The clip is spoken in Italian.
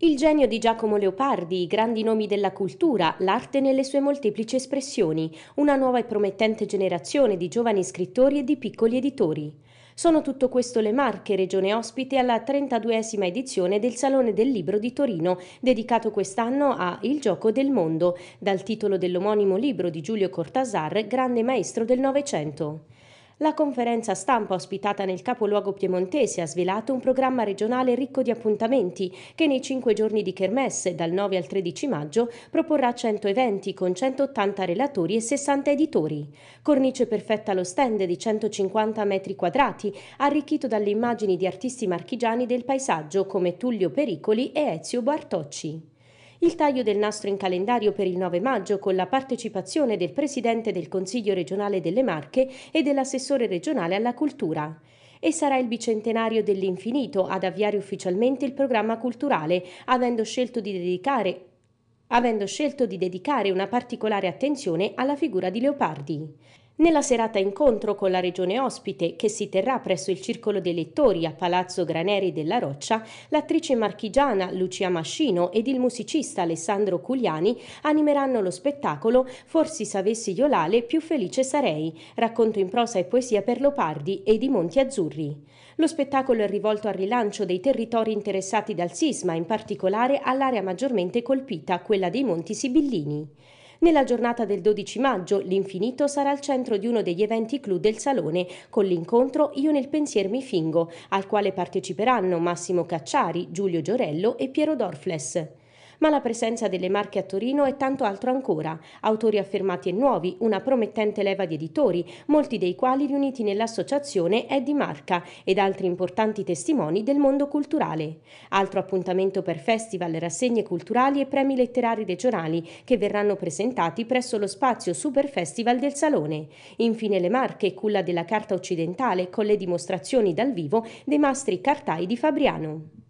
Il genio di Giacomo Leopardi, i grandi nomi della cultura, l'arte nelle sue molteplici espressioni, una nuova e promettente generazione di giovani scrittori e di piccoli editori. Sono tutto questo le Marche, regione ospite alla 32esima edizione del Salone del Libro di Torino, dedicato quest'anno a Il gioco del mondo, dal titolo dell'omonimo libro di Giulio Cortasar, grande maestro del Novecento. La conferenza stampa ospitata nel capoluogo piemontese ha svelato un programma regionale ricco di appuntamenti che nei cinque giorni di Kermesse, dal 9 al 13 maggio, proporrà 100 eventi con 180 relatori e 60 editori. Cornice perfetta allo stand di 150 metri quadrati, arricchito dalle immagini di artisti marchigiani del paesaggio come Tullio Pericoli e Ezio Bartocci. Il taglio del nastro in calendario per il 9 maggio con la partecipazione del Presidente del Consiglio regionale delle Marche e dell'assessore regionale alla cultura e sarà il bicentenario dell'infinito ad avviare ufficialmente il programma culturale, avendo scelto di dedicare avendo scelto di dedicare una particolare attenzione alla figura di Leopardi. Nella serata incontro con la regione ospite, che si terrà presso il Circolo dei Lettori a Palazzo Graneri della Roccia, l'attrice marchigiana Lucia Mascino ed il musicista Alessandro Cugliani animeranno lo spettacolo Forse s'avessi io l'ale più felice sarei, racconto in prosa e poesia per Lopardi e i Monti Azzurri. Lo spettacolo è rivolto al rilancio dei territori interessati dal sisma, in particolare all'area maggiormente colpita, quella dei Monti Sibillini. Nella giornata del 12 maggio l'Infinito sarà al centro di uno degli eventi clou del Salone con l'incontro Io nel pensier mi fingo, al quale parteciperanno Massimo Cacciari, Giulio Giorello e Piero Dorfles ma la presenza delle marche a Torino è tanto altro ancora. Autori affermati e nuovi, una promettente leva di editori, molti dei quali riuniti nell'associazione È di Marca ed altri importanti testimoni del mondo culturale. Altro appuntamento per festival, rassegne culturali e premi letterari regionali che verranno presentati presso lo spazio Super Festival del Salone. Infine le Marche, culla della carta occidentale con le dimostrazioni dal vivo dei mastri cartai di Fabriano.